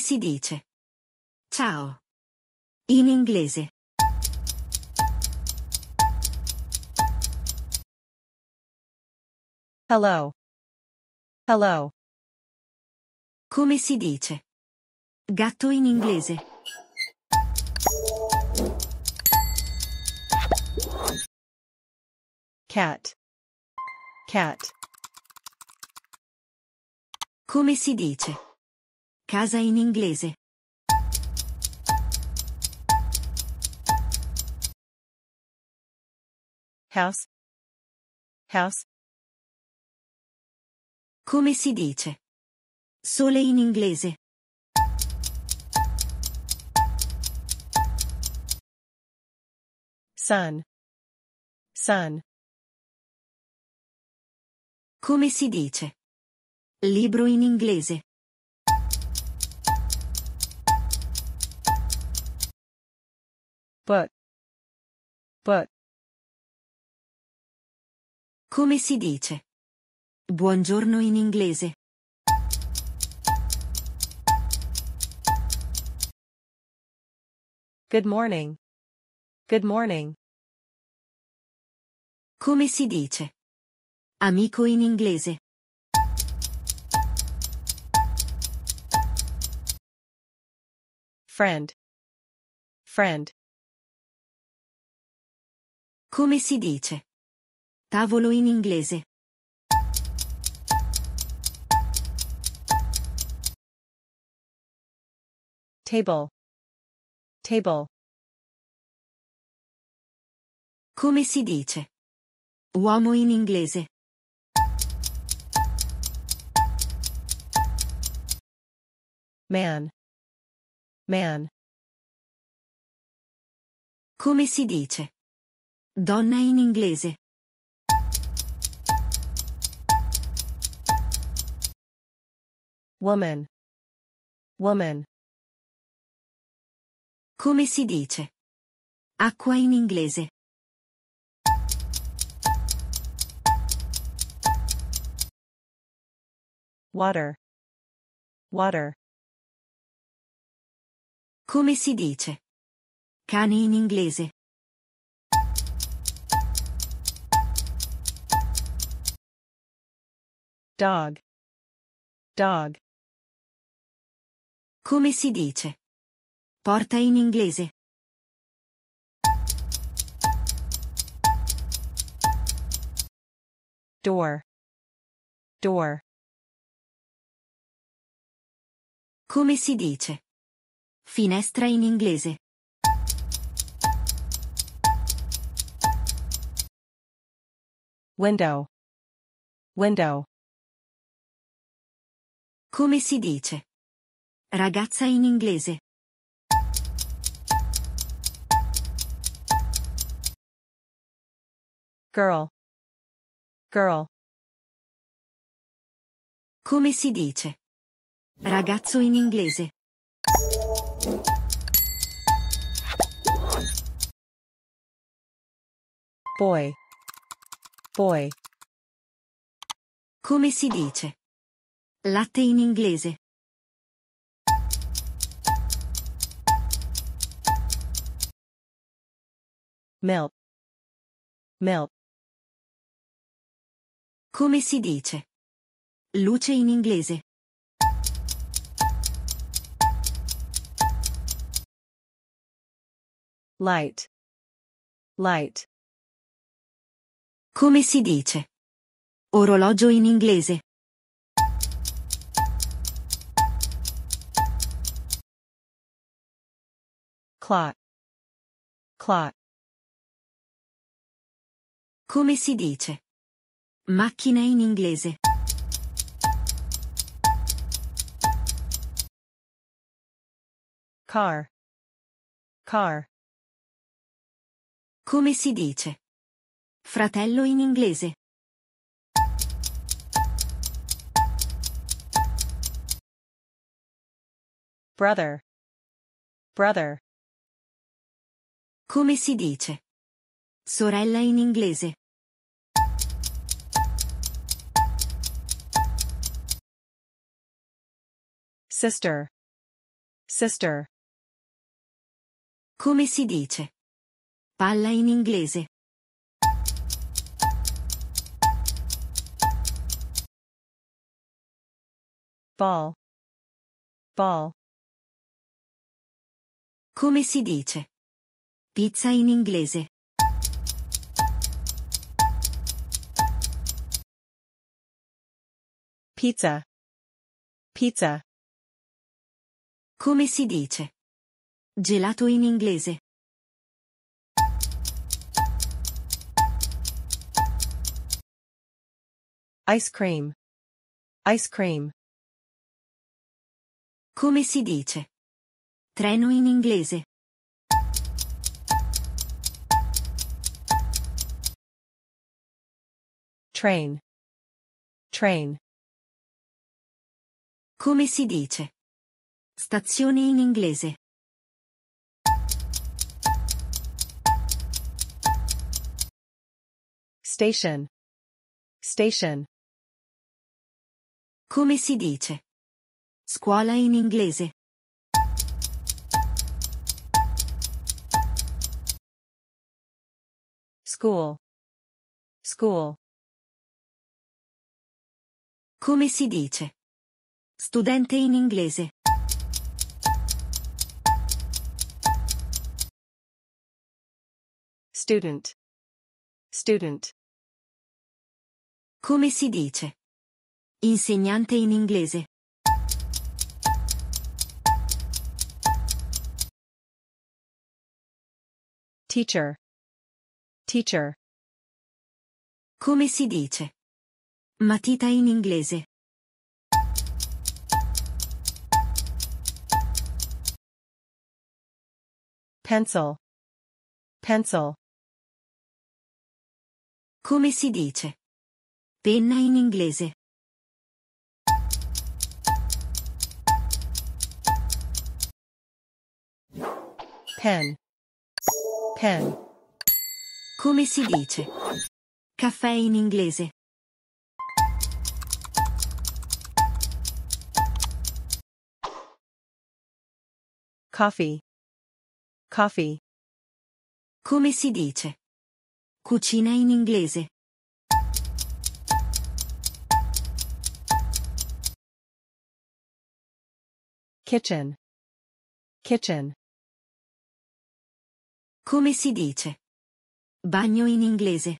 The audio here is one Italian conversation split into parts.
si dice ciao in inglese. Hello. Hello. Come si dice? Gatto in inglese. Cat. Cat. Come si dice? Casa in inglese. House. House. Come si dice? Sole in inglese. Sun. Sun. Come si dice? Libro in inglese. but but come si dice buongiorno in inglese good morning good morning come si dice amico in inglese friend friend come si dice? Tavolo in inglese. Table. Table. Come si dice? Uomo in inglese. Man. Man. Come si dice? Donna in inglese. Woman. Woman. Come si dice? Acqua in inglese. Water. Water. Come si dice? Cane in inglese. Dog. Dog. Come si dice? Porta in inglese. Door. Door. Come si dice? Finestra in inglese. Window. Window. Come si dice? Ragazza in inglese. Girl. Girl. Come si dice? Ragazzo in inglese. Boy. Boy. Come si dice? Latte in inglese. Milk. Milk. Come si dice? Luce in inglese. Light. Light. Come si dice? Orologio in inglese. clot clot come si dice macchina in inglese car car come si dice fratello in inglese brother brother come si dice? Sorella in inglese. Sister. Sister. Come si dice? Palla in inglese. Ball. Ball. Come si dice? pizza in inglese. Pizza. Pizza. Come si dice? Gelato in inglese. Ice cream. Ice cream. Come si dice? Treno in inglese. Train. Train. Come si dice? Stazione in inglese. Station. Station. Come si dice? Scuola in inglese. School. School. Come si dice? Studente in inglese. Student. Student. Come si dice? Insegnante in inglese. Teacher. Teacher. Come si dice? Matita in inglese. Pencil. Pencil. Come si dice? Penna in inglese. Pen. Pen. Come si dice? Caffè in inglese. Coffee. Coffee. Come si dice? Cucina in inglese. Kitchen. Kitchen. Come si dice? Bagno in inglese.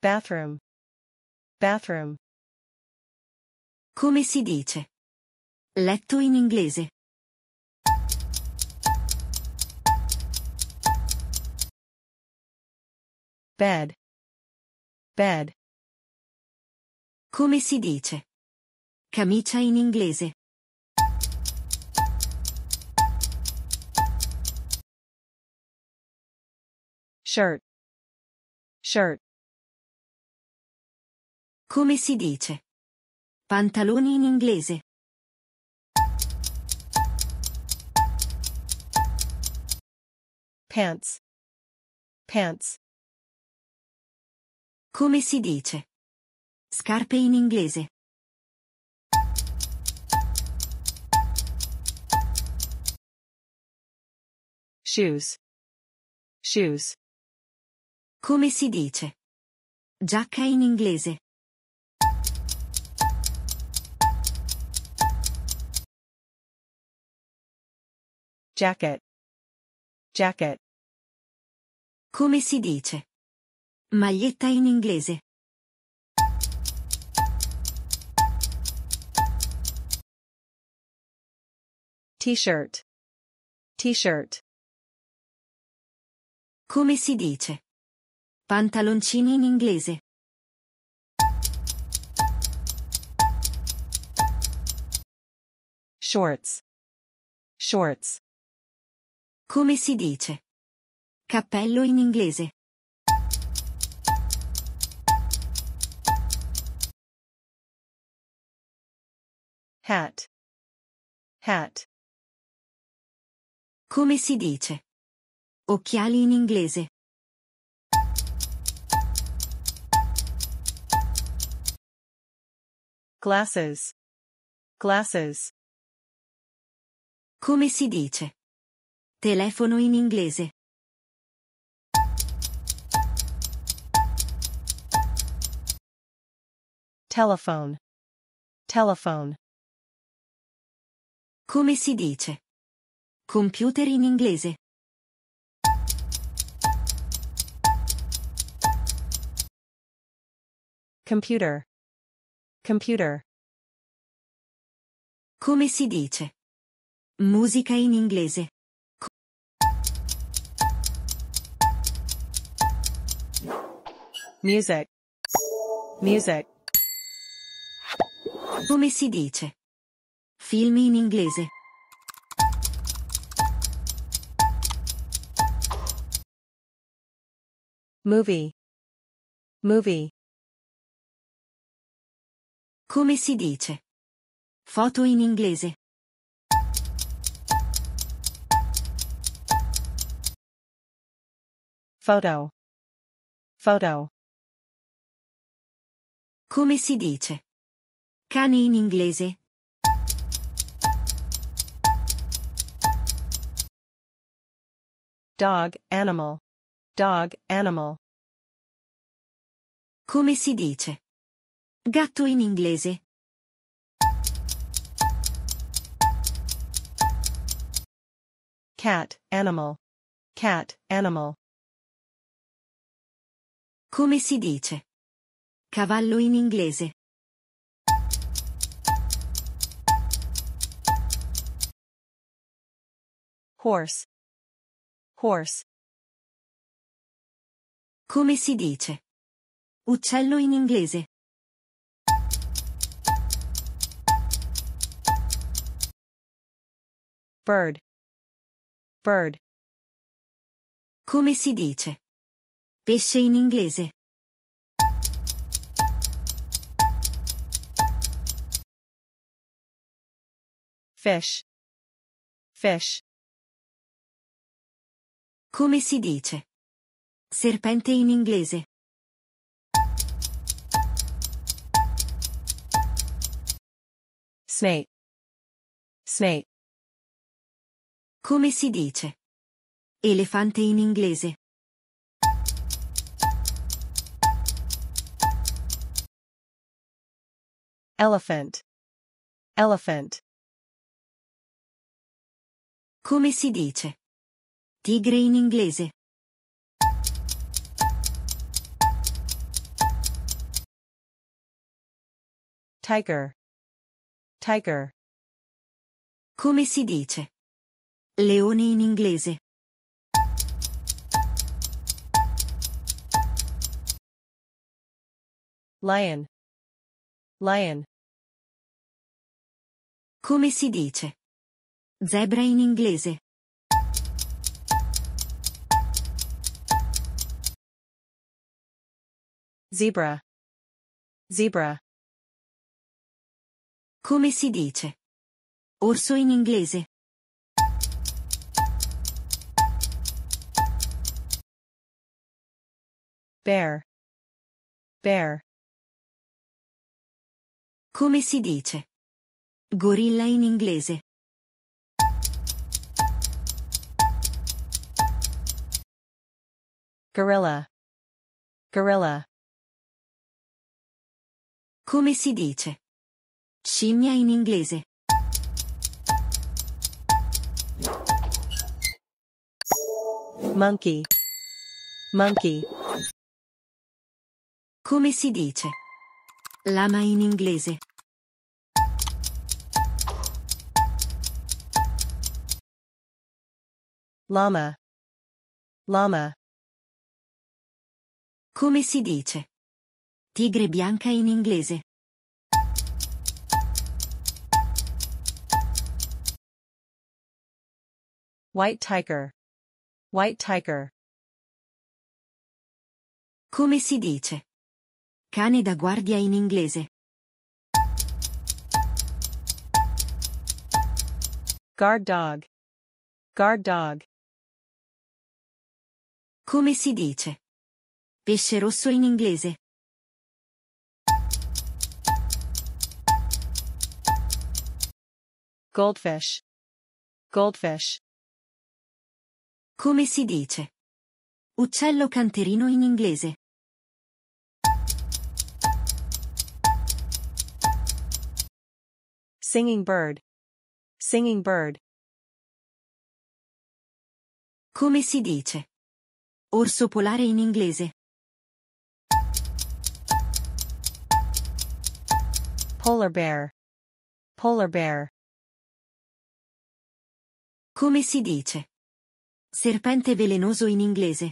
Bathroom. Bathroom. Come si dice? Letto in inglese. Bed. Bed. Come si dice? Camicia in inglese. Shirt. Shirt. Come si dice? Pantaloni in inglese. Pants. Pants. Come si dice? Scarpe in inglese. Shoes. Shoes. Come si dice? Giacca in inglese. Jacket. Jacket. Come si dice? Maglietta in inglese. T-shirt. T-shirt. Come si dice? Pantaloncini in inglese. Shorts. Shorts. Come si dice? Cappello in inglese. Hat. Hat. Come si dice? Occhiali in inglese. Glasses. Glasses. Come si dice? Telefono in inglese. Telephone. Telephone. Come si dice? Computer in inglese. Computer. Computer. Come si dice? Musica in inglese. Music. Music. Come si dice? Film in inglese. Movie. Movie. Come si dice? Foto in inglese. Photo. Photo. Come si dice? Cane in inglese. Dog, animal. Dog, animal. Come si dice? Gatto in inglese. Cat, animal. Cat, animal. Come si dice? Cavallo in inglese. Horse. Horse. Come si dice? Uccello in inglese. Bird. Bird. Come si dice? Pesce in inglese. Fish. Fish. Come si dice? Serpente in inglese. Snake. Snake. Come si dice? Elefante in inglese. Elephant. Elephant. Come si dice? Tigre in inglese. Tiger. Tiger. Come si dice? Leone in inglese. Lion. Lion. Come si dice? Zebra in inglese. Zebra. Zebra. Come si dice? Orso in inglese. Bear. Bear. Come si dice? Gorilla in inglese. Gorilla. Gorilla. Come si dice? Scimmia in inglese. Monkey. Monkey. Come si dice? Lama in inglese. Lama. Lama. Come si dice? Tigre bianca in inglese. White tiger. White tiger. Come si dice? Cane da guardia in inglese. Guard dog. Guard dog. Come si dice? Pesce rosso in inglese. Goldfish. Goldfish. Come si dice? Uccello canterino in inglese. Singing bird. Singing bird. Come si dice? Orso polare in inglese. Polar bear. Polar bear. Come si dice? Serpente velenoso in inglese.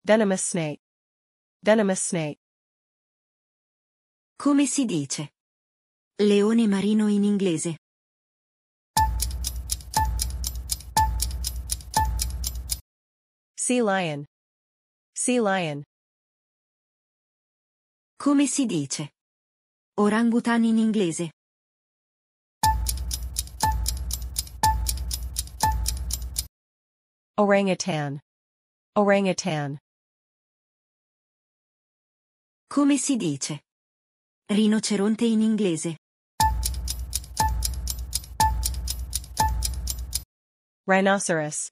Venomous snake. Venomous snake. Come si dice? Leone marino in inglese. Sea lion. Sea lion. Come si dice? Orangutan in inglese. Orangutan. Orangutan. Come si dice? Rinoceronte in inglese. Rhinoceros.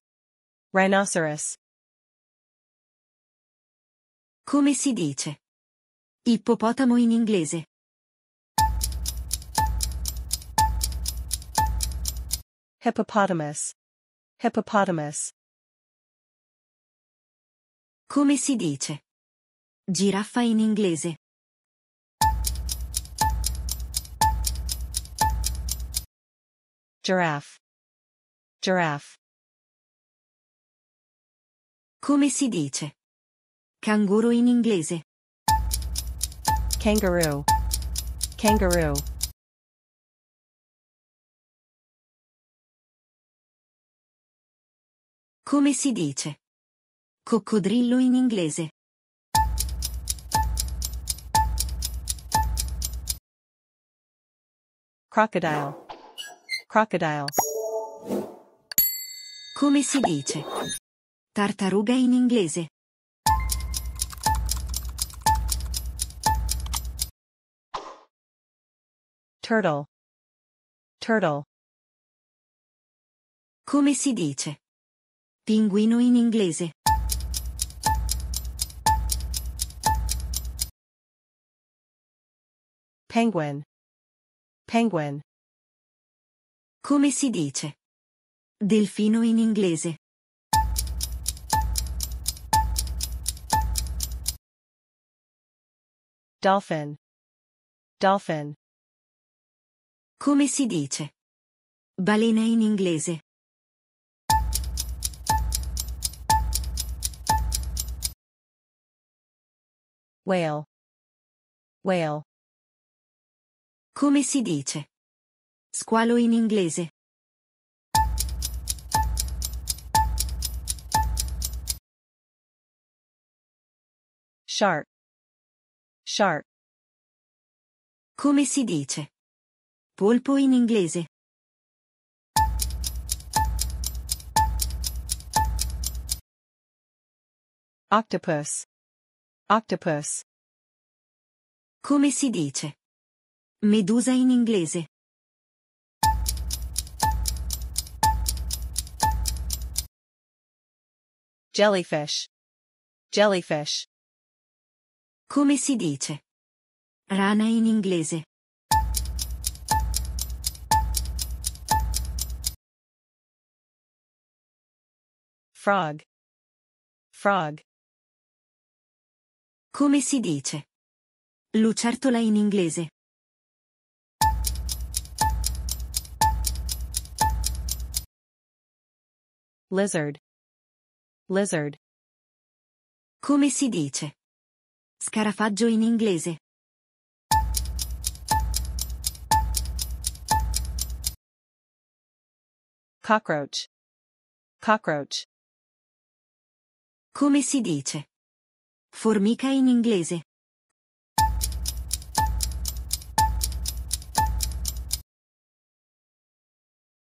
Rhinoceros. Come si dice? Ippopotamo in inglese. Hippopotamus. Hippopotamus. Come si dice? Giraffa in inglese. Giraffe. Giraffe. Come si dice? Canguro in inglese. Kangaroo. Kangaroo. Come si dice? Coccodrillo in inglese. Crocodile. Crocodile. Come si dice? Tartaruga in inglese. Turtle. Turtle. Come si dice? Pinguino in inglese. Penguin. Penguin. Come si dice? Delfino in inglese. Dolphin. Dolphin. Come si dice? Balena in inglese. Whale. Whale. Come si dice? Squalo in inglese. Shark. Shark. Come si dice? Polpo in inglese. Octopus. Octopus. Come si dice? Medusa in inglese. Jellyfish. Jellyfish. Come si dice? Rana in inglese. Frog. Frog. Come si dice? Lucertola in inglese. Lizard. Lizard. Come si dice? Scarafaggio in inglese. Cockroach. Cockroach. Come si dice? Formica in inglese.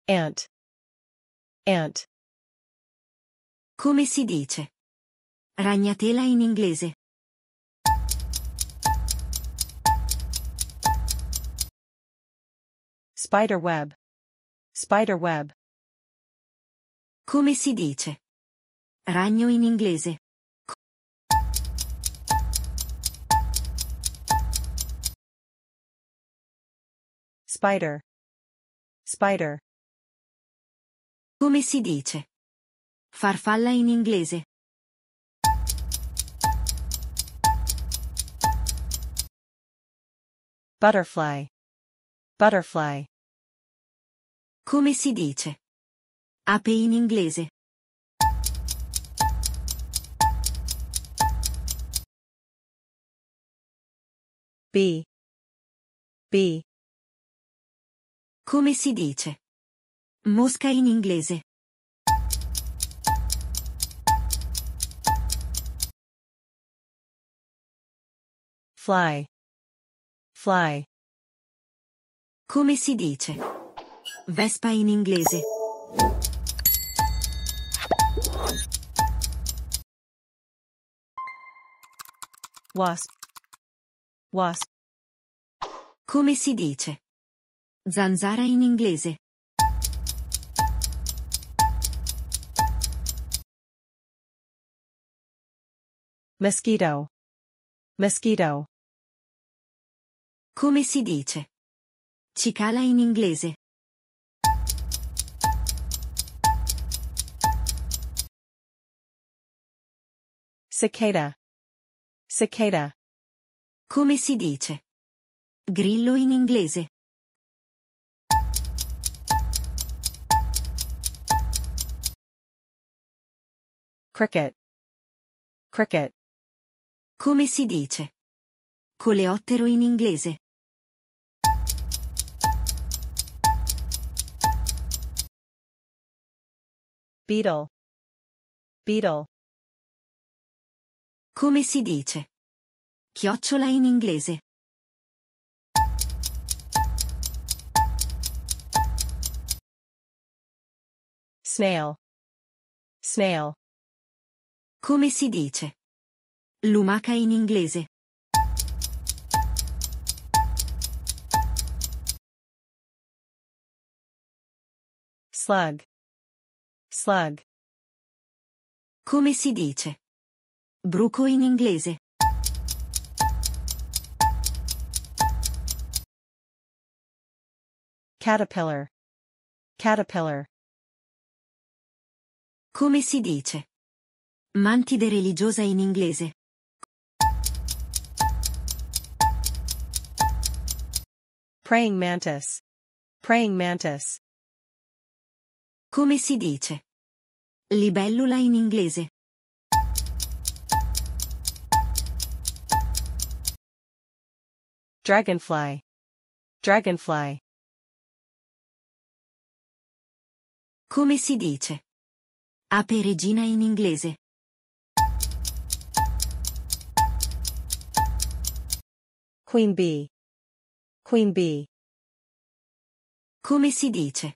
Ant. Ant. Come si dice? Ragnatela in inglese. Spider web. Spider web. Come si dice? Ragno in inglese. Spider. Spider. Come si dice? Farfalla in inglese. Butterfly. Butterfly. Come si dice? Ape in inglese. B. B. Come si dice? Mosca in inglese. Fly. Fly. Come si dice? Vespa in inglese. Wasp. Wasp. Come si dice? Zanzara in inglese. Mosquito. Mosquito. Come si dice? Cicala in inglese. Cicada. Cicada. Come si dice? Grillo in inglese. Cricket. Cricket. Come si dice? Coleottero in inglese. Beetle. Beetle. Come si dice? chiocciola in inglese. Snail. Snail. Come si dice? Lumaca in inglese. Slug. Slug. Come si dice? Bruco in inglese. Caterpillar. Caterpillar. Come si dice? Mantide religiosa in inglese. Praying mantis. Praying mantis. Come si dice? Libellula in inglese. Dragonfly. Dragonfly. Come si dice? Ape regina in inglese. Queen bee. Queen bee. Come si dice?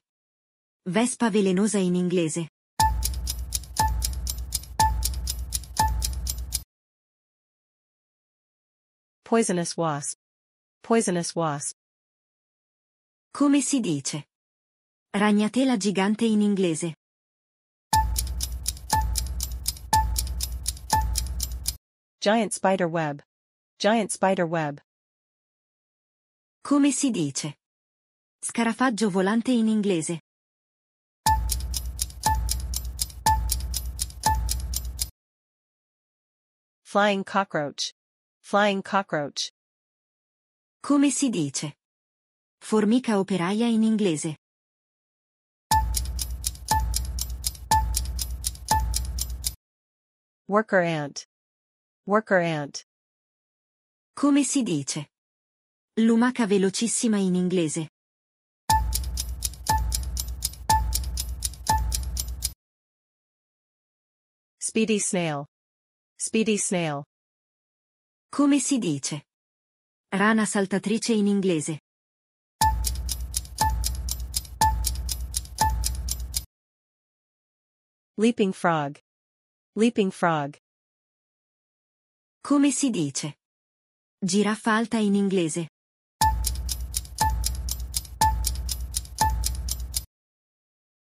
Vespa velenosa in inglese. Poisonous wasp. Poisonous wasp. Come si dice? Ragnatela gigante in inglese. Giant spider web. Giant spider web. Come si dice? Scarafaggio volante in inglese. Flying cockroach. Flying cockroach. Come si dice? Formica operaia in inglese. Worker ant. Worker ant. Come si dice? Lumaca velocissima in inglese. Speedy snail. Speedy snail. Come si dice? Rana saltatrice in inglese. Leaping frog. Leaping frog. Come si dice? Giraffa alta in inglese.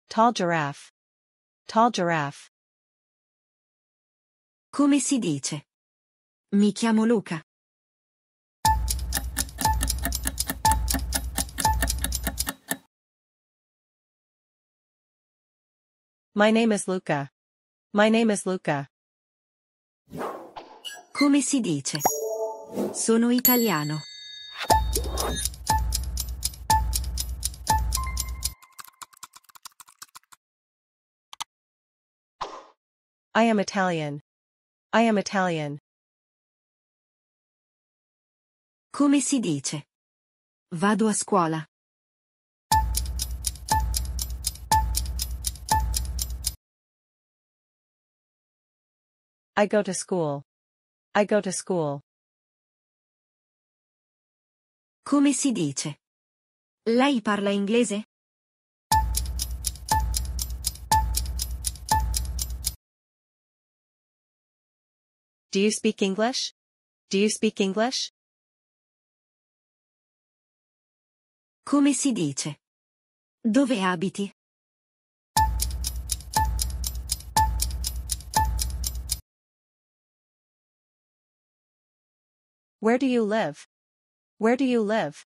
Tall giraffe. Tall giraffe. Come si dice? Mi chiamo Luca. My name is Luca. My name is Luca. Come si dice? Sono italiano. I am Italian. I am Italian. Come si dice? Vado a scuola. I go to school. I go to school. Come si dice? Lei parla inglese? Do you speak English? Do you speak English? Come si dice? Dove abiti? Where do you live? Where do you live?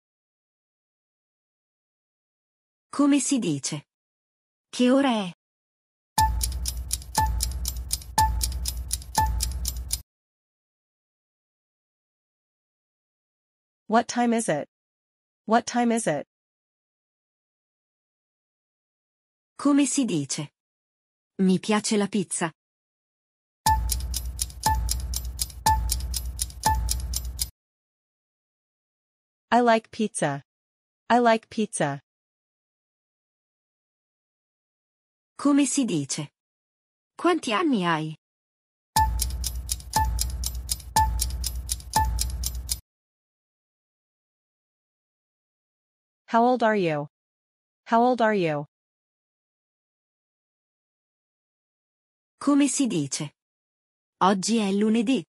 Come si dice? Che ora è? What time is it? What time is it? Come si dice? Mi piace la pizza. I like pizza. I like pizza. Come si dice? Quanti anni hai? How old are you? How old are you? Come si dice? Oggi è lunedì.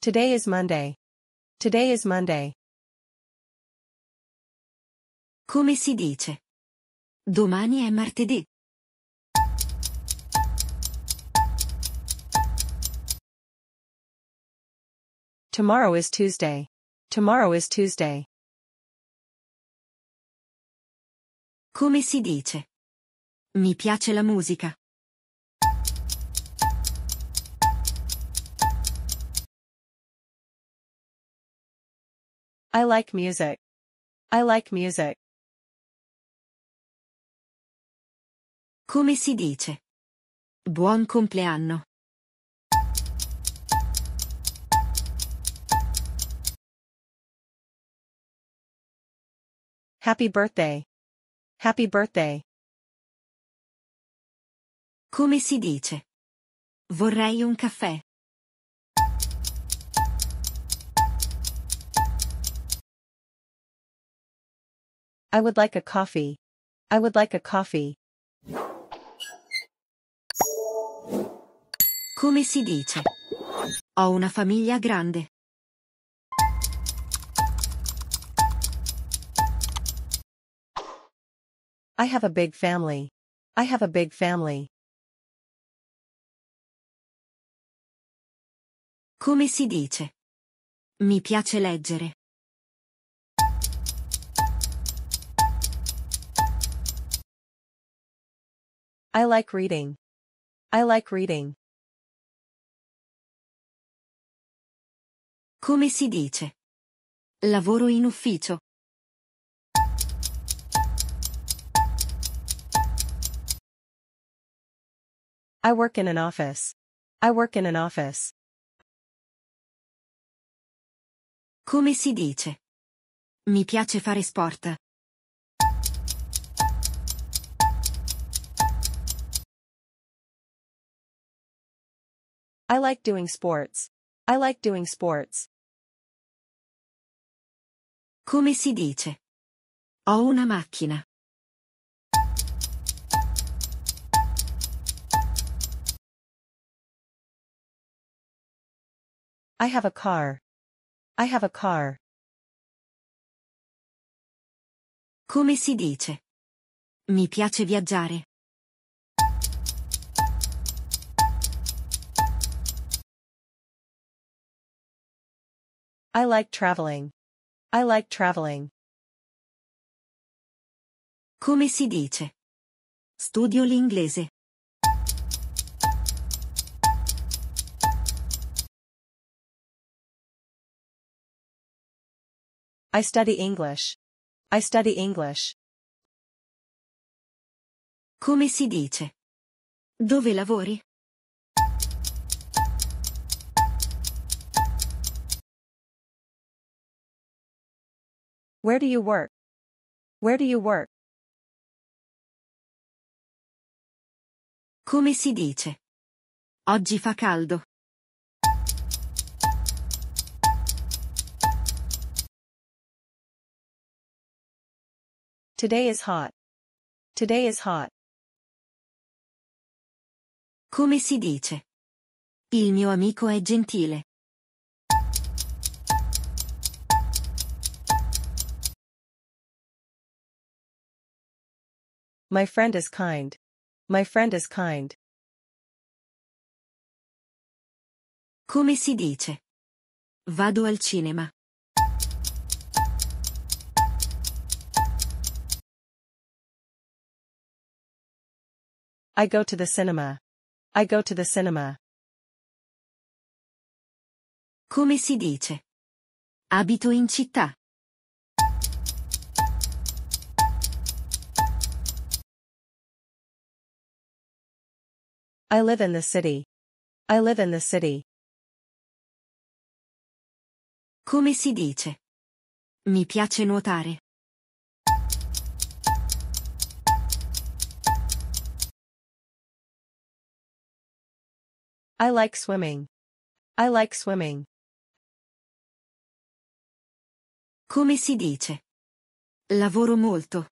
Today is Monday. Today is Monday. Come si dice? Domani è martedì. Tomorrow is Tuesday. Tomorrow is Tuesday. Come si dice? Mi piace la musica. I like music. I like music. Come si dice? Buon compleanno. Happy birthday. Happy birthday. Come si dice? Vorrei un caffè. I would like a coffee. I would like a coffee. Come si dice? Ho una famiglia grande. I have a big family. I have a big family. Come si dice? Mi piace leggere. I like reading. I like reading. Come si dice? Lavoro in ufficio. I work in an office. I work in an office. Come si dice? Mi piace fare sport. I like doing sports. I like doing sports. Come si dice? Ho una macchina. I have a car. I have a car. Come si dice? Mi piace viaggiare. I like traveling. I like traveling. Come si dice? Studio l'inglese. I study English. I study English. Come si dice? Dove lavori? Where do you work? Where do you work? Come si dice? Oggi fa caldo. Today is hot. Today is hot. Come si dice? Il mio amico è gentile. My friend is kind. My friend is kind. Come si dice? Vado al cinema. I go to the cinema. I go to the cinema. Come si dice? Abito in città. I live in the city. I live in the city. Come si dice? Mi piace nuotare. I like swimming. I like swimming. Come si dice? Lavoro molto.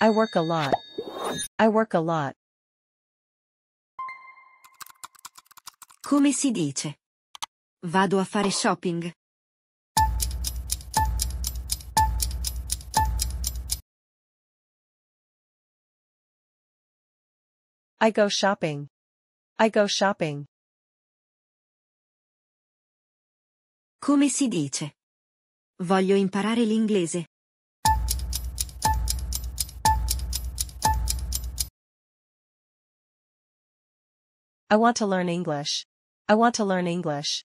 I work a lot. I work a lot. Come si dice? Vado a fare shopping. I go shopping. I go shopping. Come si dice? Voglio imparare l'inglese. I want to learn English. I want to learn English.